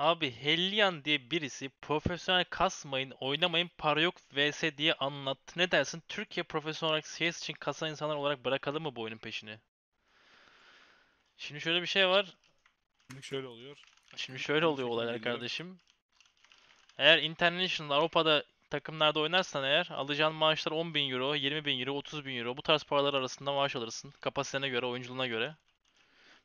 Abi Hellion diye birisi profesyonel kasmayın, oynamayın, para yok vs diye anlattı. Ne dersin? Türkiye profesyonel olarak CS için kasan insanlar olarak bırakalım mı bu oyunun peşini? Şimdi şöyle bir şey var. Şimdi şöyle oluyor. Şimdi şöyle oluyor olaylar kardeşim. Eğer international Avrupa'da takımlarda oynarsan eğer alacağın maaşlar 10.000 euro, 20.000 euro, 30.000 euro bu tarz paralar arasında maaş alırsın. Kapasitene göre, oyunculuğuna göre.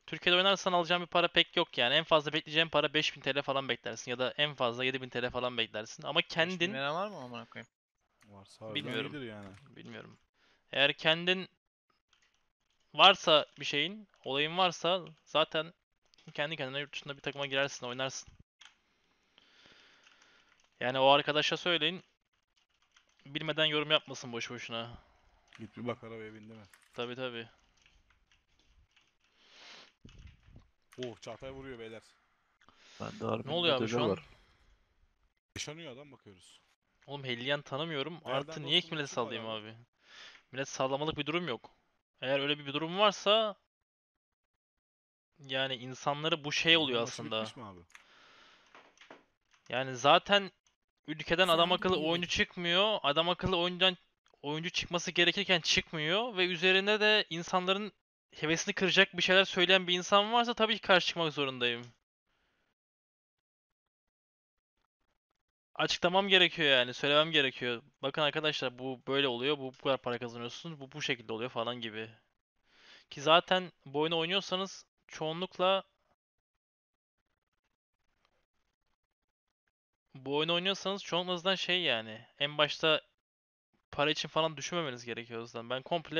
Türkiye'de oynarsan alacağın bir para pek yok yani. En fazla bekleyeceğin para 5000 TL falan beklersin ya da en fazla 7000 TL falan beklersin. Ama kendin Lira var mı amına koyayım? Varsa Bilmiyorum. yani. bilmiyorum. Eğer kendin varsa bir şeyin, olayın varsa zaten kendi kendine yurt dışında bir takıma girersin, oynarsın. Yani o arkadaşa söyleyin. Bilmeden yorum yapmasın boş boşuna. Git bir bak arabaya bindi mi? Tabi tabi. Oh Çağatay vuruyor beyler. Ben de Ne oluyor abi şu an? Yaşanıyor adam bakıyoruz. Oğlum Helliyan tanımıyorum. Nereden Artı niye dostum millete sallayayım abi? Millet sallamalık bir durum yok. Eğer öyle bir durum varsa yani insanları bu şey oluyor Maçı aslında. bitmiş mi abi? Yani zaten ülkeden adam akıllı oyuncu çıkmıyor. Adam akıllı oyuncudan oyuncu çıkması gerekirken çıkmıyor ve üzerine de insanların hevesini kıracak bir şeyler söyleyen bir insan varsa tabii ki karşı çıkmak zorundayım. Açıklamam gerekiyor yani, söylemem gerekiyor. Bakın arkadaşlar bu böyle oluyor, bu bu kadar para kazanıyorsunuz, bu bu şekilde oluyor falan gibi. Ki zaten bu oyunu oynuyorsanız çoğunlukla bu oyunu oynuyorsanız çoğunlukla şey yani en başta para için falan düşünmemeniz gerekiyor o yüzden. Ben komple